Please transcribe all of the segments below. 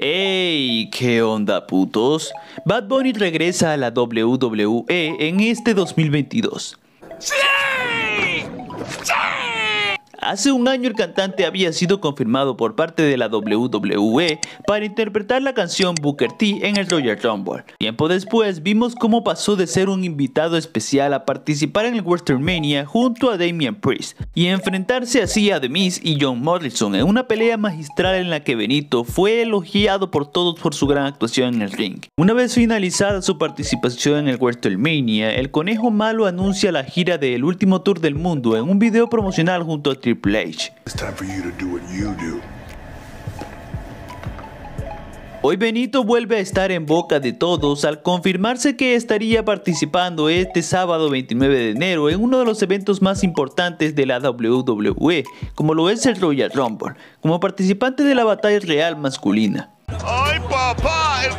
¡Ey! ¿Qué onda, putos? Bad Bunny regresa a la WWE en este 2022. ¡Sí! Hace un año el cantante había sido confirmado por parte de la WWE para interpretar la canción Booker T en el Royal Rumble. Tiempo después vimos cómo pasó de ser un invitado especial a participar en el WrestleMania junto a Damian Priest y enfrentarse así a The Miz y John Morrison en una pelea magistral en la que Benito fue elogiado por todos por su gran actuación en el ring. Una vez finalizada su participación en el WrestleMania, el conejo malo anuncia la gira del último tour del mundo en un video promocional junto a Triple Hoy Benito vuelve a estar en boca de todos al confirmarse que estaría participando este sábado 29 de enero en uno de los eventos más importantes de la WWE, como lo es el Royal Rumble, como participante de la batalla real masculina. ¡Ay papá! ¡El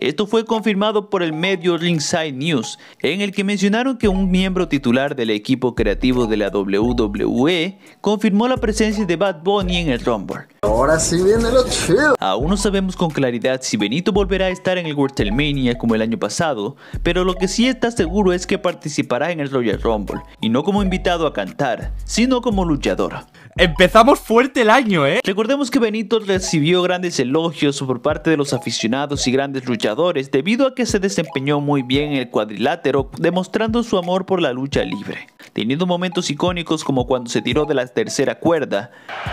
esto fue confirmado por el medio Ringside News, en el que mencionaron que un miembro titular del equipo creativo de la WWE confirmó la presencia de Bad Bunny en el Rumble. Ahora sí viene lo chido. Aún no sabemos con claridad si Benito volverá a estar en el WrestleMania como el año pasado, pero lo que sí está seguro es que participará en el Royal Rumble, y no como invitado a cantar, sino como luchador. Empezamos fuerte el año, ¿eh? Recordemos que Benito recibió grandes elogios por parte de los aficionados y grandes luchadores debido a que se desempeñó muy bien en el cuadrilátero, demostrando su amor por la lucha libre, teniendo momentos icónicos como cuando se tiró de la tercera cuerda. Oh.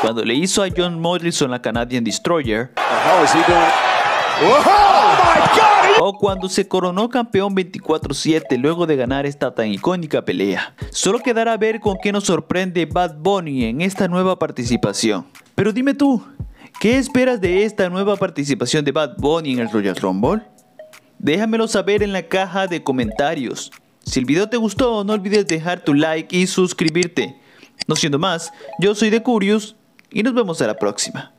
Cuando le hizo a John Morrison la Canadian Destroyer. O cuando se coronó campeón 24-7 luego de ganar esta tan icónica pelea. Solo quedará a ver con qué nos sorprende Bad Bunny en esta nueva participación. Pero dime tú, ¿qué esperas de esta nueva participación de Bad Bunny en el Royal Rumble? Déjamelo saber en la caja de comentarios. Si el video te gustó, no olvides dejar tu like y suscribirte. No siendo más, yo soy The Curious y nos vemos a la próxima.